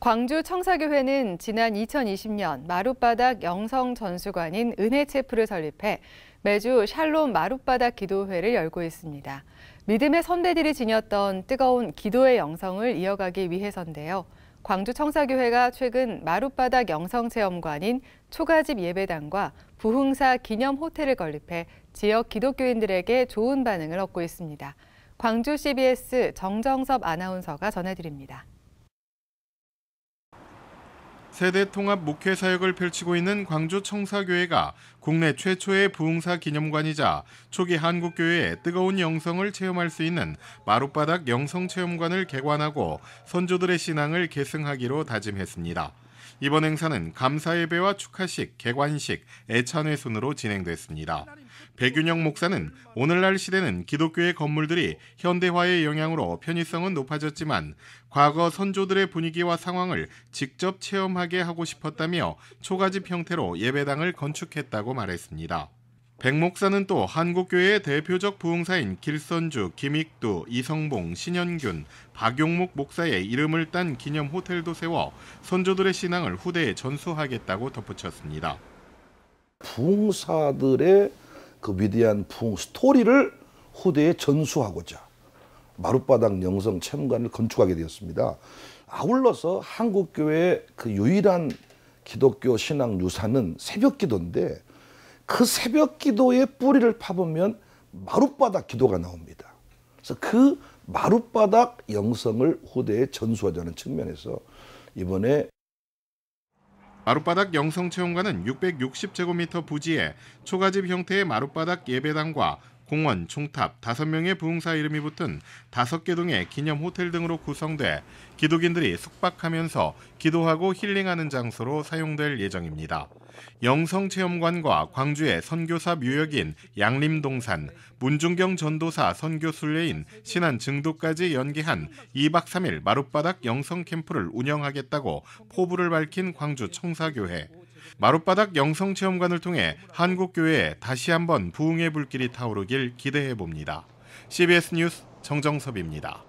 광주 청사교회는 지난 2020년 마룻바닥 영성 전수관인 은혜체프를 설립해 매주 샬롬 마룻바닥 기도회를 열고 있습니다. 믿음의 선대들이 지녔던 뜨거운 기도의 영성을 이어가기 위해서인데요. 광주 청사교회가 최근 마룻바닥 영성체험관인 초가집 예배당과 부흥사 기념 호텔을 건립해 지역 기독교인들에게 좋은 반응을 얻고 있습니다. 광주 CBS 정정섭 아나운서가 전해드립니다. 세대 통합 목회 사역을 펼치고 있는 광주 청사교회가 국내 최초의 부흥사 기념관이자 초기 한국교회의 뜨거운 영성을 체험할 수 있는 마룻바닥 영성체험관을 개관하고 선조들의 신앙을 계승하기로 다짐했습니다. 이번 행사는 감사예배와 축하식, 개관식, 애찬회 순으로 진행됐습니다. 백윤영 목사는 오늘날 시대는 기독교의 건물들이 현대화의 영향으로 편의성은 높아졌지만 과거 선조들의 분위기와 상황을 직접 체험하게 하고 싶었다며 초가집 형태로 예배당을 건축했다고 말했습니다. 백 목사는 또 한국교회의 대표적 부흥사인 길선주, 김익두, 이성봉, 신현균, 박용목 목사의 이름을 딴 기념 호텔도 세워 선조들의 신앙을 후대에 전수하겠다고 덧붙였습니다. 부흥사들의 그 위대한 부흥 스토리를 후대에 전수하고자 마룻바닥 영성 체험관을 건축하게 되었습니다. 아울러서 한국교회의 그 유일한 기독교 신앙 유산은 새벽 기도인데 그 새벽 기도의 뿌리를 파보면 마룻바닥 기도가 나옵니다. 그래서 그 마룻바닥 영성을 후대에 전수하자는 측면에서 이번에 마룻바닥 영성체험관은 660제곱미터 부지에 초가집 형태의 마룻바닥 예배당과 공원, 총탑, 5명의 부흥사 이름이 붙은 5개 동의 기념 호텔 등으로 구성돼 기독인들이 숙박하면서 기도하고 힐링하는 장소로 사용될 예정입니다. 영성체험관과 광주의 선교사 묘역인 양림동산, 문중경 전도사 선교순례인 신안증도까지 연계한 2박 3일 마룻바닥 영성캠프를 운영하겠다고 포부를 밝힌 광주 청사교회. 마룻바닥 영성체험관을 통해 한국교회에 다시 한번 부흥의 불길이 타오르길 기대해 봅니다. CBS 뉴스 정정섭입니다.